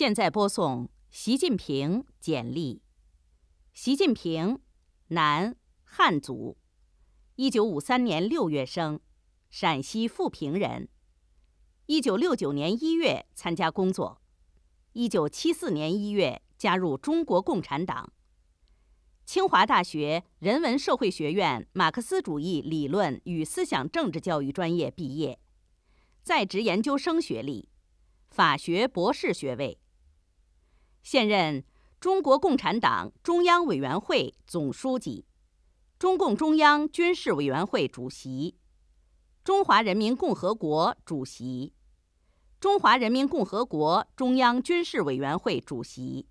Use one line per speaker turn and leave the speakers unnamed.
现在播送习近平简历。习近平，男，汉族，一九五三年六月生，陕西富平人。一九六九年一月参加工作，一九七四年一月加入中国共产党。清华大学人文社会学院马克思主义理论与思想政治教育专业毕业，在职研究生学历，法学博士学位。现任中国共产党中央委员会总书记，中共中央军事委员会主席，中华人民共和国主席，中华人民共和国中央军事委员会主席。